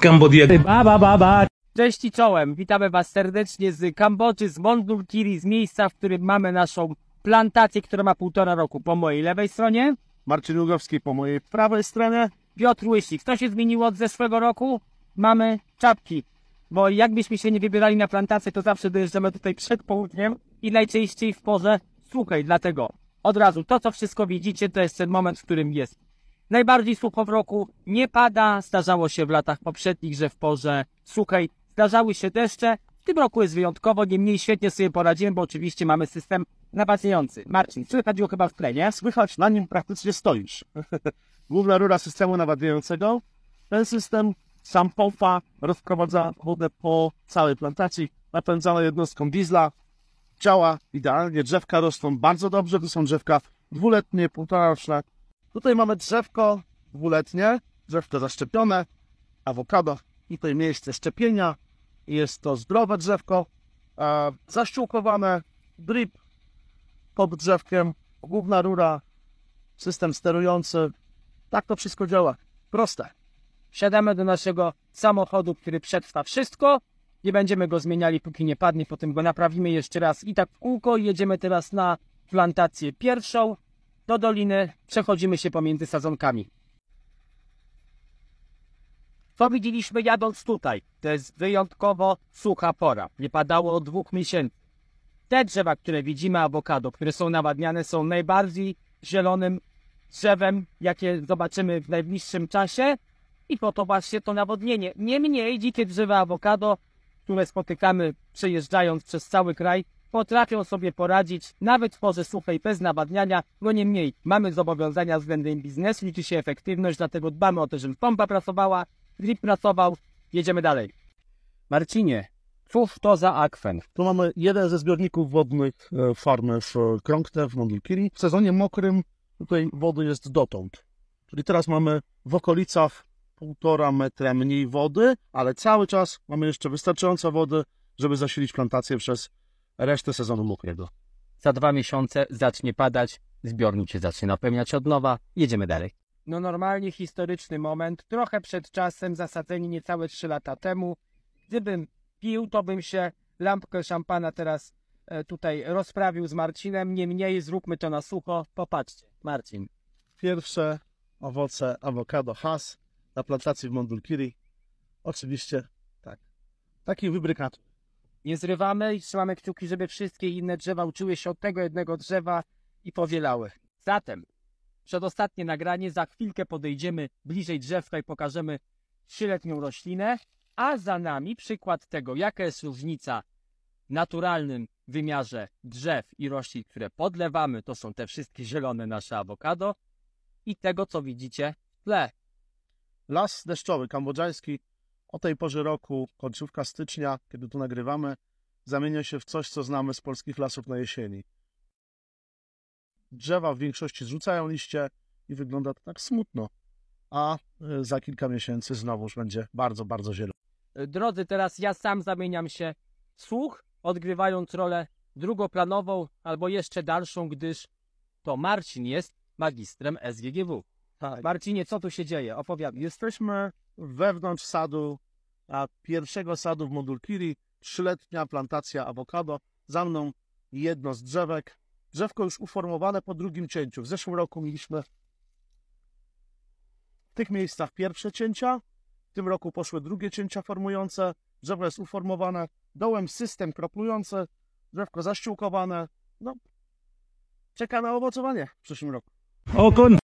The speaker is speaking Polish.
Kambodia. Ba, ba, ba, ba. Cześć i czołem, witamy Was serdecznie z Kambodży, z Mondulkiri, z miejsca, w którym mamy naszą plantację, która ma półtora roku po mojej lewej stronie. Marcin Lugowski po mojej prawej stronie. Piotr Łysik. Co się zmieniło od zeszłego roku? Mamy czapki. Bo jakbyśmy się nie wybierali na plantację, to zawsze dojeżdżamy tutaj przed południem i najczęściej w porze suchej. Dlatego od razu to, co wszystko widzicie, to jest ten moment, w którym jest Najbardziej sucho w roku nie pada. Zdarzało się w latach poprzednich, że w porze suchej zdarzały się deszcze. W tym roku jest wyjątkowo, niemniej świetnie sobie poradzimy, bo oczywiście mamy system nawadniający. Marcin, słychać go chyba w tle, nie? Słychać, na nim praktycznie stoisz. Główna rura systemu nawadniającego. Ten system sam pompa rozprowadza wodę po całej plantacji, napędzana jednostką diesla. Działa idealnie, drzewka rosną bardzo dobrze, to są drzewka dwuletnie, półtora szlak. Tutaj mamy drzewko dwuletnie, drzewko zaszczepione, awokado i tutaj miejsce szczepienia. Jest to zdrowe drzewko, e, zaściółkowane, drip pod drzewkiem, główna rura, system sterujący. Tak to wszystko działa. Proste. Wsiadamy do naszego samochodu, który przetrwa wszystko. Nie będziemy go zmieniali, póki nie padnie, potem go naprawimy jeszcze raz i tak w kółko. Jedziemy teraz na plantację pierwszą do doliny, przechodzimy się pomiędzy sadzonkami. Co widzieliśmy jadąc tutaj? To jest wyjątkowo sucha pora. Nie padało od dwóch miesięcy. Te drzewa, które widzimy, awokado, które są nawadniane, są najbardziej zielonym drzewem, jakie zobaczymy w najbliższym czasie. I po to właśnie to nawodnienie. Niemniej dzikie drzewa awokado, które spotykamy przejeżdżając przez cały kraj, potrafią sobie poradzić nawet w porze suchej bez nawadniania, bo niemniej mamy zobowiązania względem biznesu, liczy się efektywność, dlatego dbamy o to, żeby pompa pracowała, drip pracował, jedziemy dalej. Marcinie, cóż to za akwen? Tu mamy jeden ze zbiorników wodnych e, farmy w Krągte w Mondulkiri. W sezonie mokrym tutaj wody jest dotąd. Czyli teraz mamy w okolicach półtora metra mniej wody, ale cały czas mamy jeszcze wystarczająco wody, żeby zasilić plantację przez resztę sezonu mokrego. Za dwa miesiące zacznie padać, zbiornik się zacznie napełniać od nowa, jedziemy dalej. No normalnie historyczny moment, trochę przed czasem, zasadzeni niecałe trzy lata temu. Gdybym pił, to bym się lampkę szampana teraz e, tutaj rozprawił z Marcinem. Niemniej zróbmy to na sucho. Popatrzcie, Marcin. Pierwsze owoce awokado has na plantacji w Mondulkiri. Oczywiście tak. Taki wybrykatów nie zrywamy i trzymamy kciuki, żeby wszystkie inne drzewa uczyły się od tego jednego drzewa i powielały. Zatem przedostatnie nagranie, za chwilkę podejdziemy bliżej drzewka i pokażemy trzyletnią roślinę, a za nami przykład tego, jaka jest różnica w naturalnym wymiarze drzew i roślin, które podlewamy, to są te wszystkie zielone nasze awokado i tego, co widzicie w tle. Las deszczowy kambodżański o tej porze roku, końcówka stycznia, kiedy tu nagrywamy, zamienia się w coś, co znamy z polskich lasów na jesieni. Drzewa w większości zrzucają liście i wygląda to tak smutno, a e, za kilka miesięcy znowuż będzie bardzo, bardzo zielony. Drodzy, teraz ja sam zamieniam się w słuch, odgrywając rolę drugoplanową albo jeszcze dalszą, gdyż to Marcin jest magistrem SGGW. Tak. Marcinie, co tu się dzieje? Opowiadam. Jesteśmy wewnątrz sadu, a pierwszego sadu w Modulkiri, trzyletnia plantacja awokado. Za mną jedno z drzewek. Drzewko już uformowane po drugim cięciu. W zeszłym roku mieliśmy w tych miejscach pierwsze cięcia. W tym roku poszły drugie cięcia formujące. Drzewo jest uformowane. Dołem system kroplujący. Drzewko zaściółkowane. No, czeka na owocowanie w przyszłym roku. Okun.